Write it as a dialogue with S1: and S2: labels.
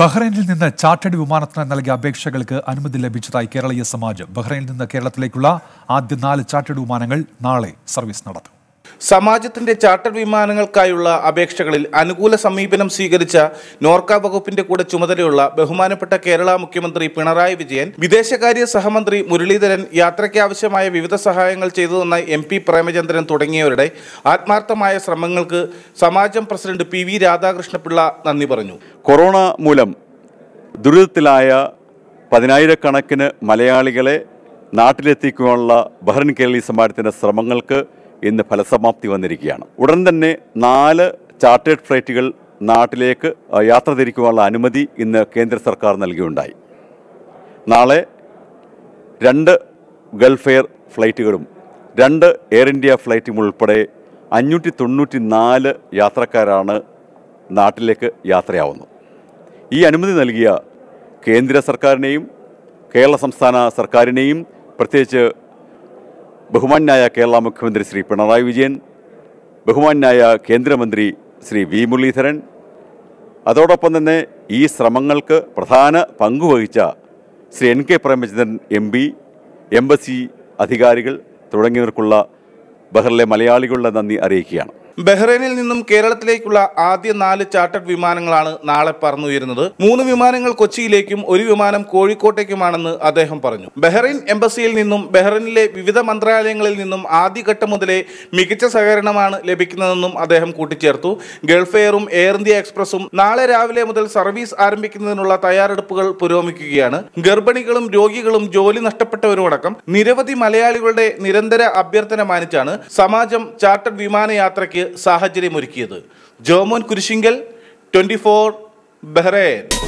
S1: ബഹ്റൈനിൽ നിന്ന് ചാർട്ടേഡ് വിമാനത്തിന് നൽകിയ അപേക്ഷകൾക്ക് അനുമതി ലഭിച്ചതായി കേരളീയ സമാജം ബഹ്റൈനിൽ നിന്ന് കേരളത്തിലേക്കുള്ള ആദ്യ നാല് ചാർട്ടേഡ് വിമാനങ്ങൾ നാളെ സർവീസ് നടത്തും സമാജത്തിന്റെ ചാർട്ടർ വിമാനങ്ങൾക്കായുള്ള അപേക്ഷകളിൽ അനുകൂല സമീപനം സ്വീകരിച്ച നോർക്ക വകുപ്പിന്റെ കൂടെ ചുമതലയുള്ള ബഹുമാനപ്പെട്ട കേരള മുഖ്യമന്ത്രി പിണറായി വിജയൻ വിദേശകാര്യ സഹമന്ത്രി മുരളീധരൻ യാത്രയ്ക്കാവശ്യമായ വിവിധ സഹായങ്ങൾ ചെയ്തു തന്ന എം പി പ്രേമചന്ദ്രൻ തുടങ്ങിയവരുടെ ആത്മാർത്ഥമായ ശ്രമങ്ങൾക്ക് Samajam president P V Radhakrishnapillai നന്ദി പറഞ്ഞു
S2: കൊറോണ മൂലം ദുരിതത്തിലായ പതിനായിരക്കണക്കിന് മലയാളികളെ നാട്ടിലെത്തിക്കുവാനുള്ള ബഹ്റിൻ കേരളീ സമാജത്തിൻ്റെ ശ്രമങ്ങൾക്ക് ഇന്ന് ഫലസമാപ്തി വന്നിരിക്കുകയാണ് ഉടൻ തന്നെ നാല് ചാർട്ടേഡ് ഫ്ലൈറ്റുകൾ നാട്ടിലേക്ക് യാത്ര തിരിക്കുവാനുള്ള അനുമതി ഇന്ന് കേന്ദ്ര സർക്കാർ നൽകിയുണ്ടായി നാളെ രണ്ട് ഗൾഫ് എയർ ഫ്ലൈറ്റുകളും രണ്ട് എയർ ഇന്ത്യ ഫ്ലൈറ്റും ഉൾപ്പെടെ അഞ്ഞൂറ്റി തൊണ്ണൂറ്റി നാല് യാത്രക്കാരാണ് നാട്ടിലേക്ക് യാത്രയാവുന്നത് ഈ അനുമതി നൽകിയ കേന്ദ്ര സർക്കാരിനെയും കേരള സംസ്ഥാന സർക്കാരിനെയും പ്രത്യേകിച്ച് ബഹുമാന്യായ കേരള മുഖ്യമന്ത്രി ശ്രീ പിണറായി വിജയൻ ബഹുമാന്യായ കേന്ദ്രമന്ത്രി ശ്രീ വി മുരളീധരൻ അതോടൊപ്പം തന്നെ ഈ ശ്രമങ്ങൾക്ക് പ്രധാന പങ്കുവഹിച്ച Shri N K Premachandran M P embassy അധികാരികൾ തുടങ്ങിയവർക്കുള്ള ബഹറിലെ മലയാളികളുടെ നന്ദി അറിയിക്കുകയാണ്
S1: ബഹ്റൈനിൽ നിന്നും കേരളത്തിലേക്കുള്ള ആദ്യ നാല് ചാർട്ടേഡ് വിമാനങ്ങളാണ് നാളെ പറന്നുയരുന്നത് മൂന്ന് വിമാനങ്ങൾ കൊച്ചിയിലേക്കും ഒരു വിമാനം കോഴിക്കോട്ടേക്കുമാണെന്ന് അദ്ദേഹം പറഞ്ഞു ബഹ്റൈൻ എംബസിയിൽ നിന്നും ബഹ്റൈനിലെ വിവിധ മന്ത്രാലയങ്ങളിൽ നിന്നും ആദ്യഘട്ടം മുതലേ മികച്ച സഹകരണമാണ് ലഭിക്കുന്നതെന്നും അദ്ദേഹം കൂട്ടിച്ചേർത്തു ഗൾഫ് എയറും എയർ ഇന്ത്യ എക്സ്പ്രസും നാളെ രാവിലെ മുതൽ സർവീസ് ആരംഭിക്കുന്നതിനുള്ള തയ്യാറെടുപ്പുകൾ പുരോഗമിക്കുകയാണ് ഗർഭിണികളും രോഗികളും ജോലി നഷ്ടപ്പെട്ടവരുമടക്കം നിരവധി മലയാളികളുടെ നിരന്തര അഭ്യർത്ഥന മാനിച്ചാണ് സമാജം ചാർട്ടർ വിമാനയാത്രയ്ക്ക് സാഹചര്യമൊരുക്കിയത് Jomon Kurisinkal twenty four Bahrain